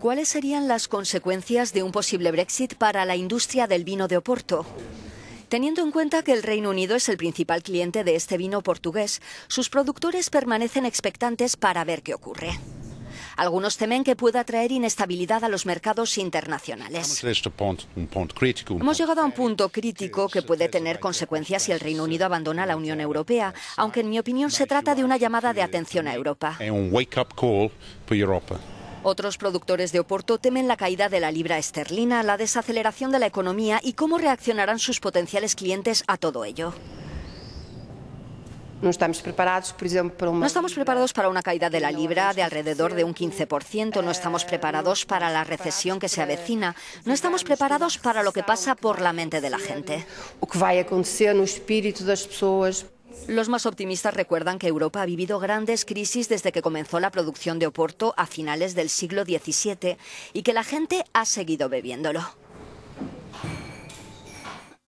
¿Cuáles serían las consecuencias de un posible Brexit para la industria del vino de Oporto? Teniendo en cuenta que el Reino Unido es el principal cliente de este vino portugués, sus productores permanecen expectantes para ver qué ocurre. Algunos temen que pueda traer inestabilidad a los mercados internacionales. Hemos llegado a un punto crítico que puede tener consecuencias si el Reino Unido abandona la Unión Europea, aunque en mi opinión se trata de una llamada de atención a Europa. Otros productores de Oporto temen la caída de la libra esterlina, la desaceleración de la economía y cómo reaccionarán sus potenciales clientes a todo ello. No estamos preparados, para una... No estamos preparados para una caída de la libra de alrededor de un 15%, no estamos preparados para la recesión que se avecina, no estamos preparados para lo que pasa por la mente de la gente. va a acontecer Los más optimistas recuerdan que Europa ha vivido grandes crisis desde que comenzó la producción de Oporto a finales del siglo XVII y que la gente ha seguido bebiéndolo.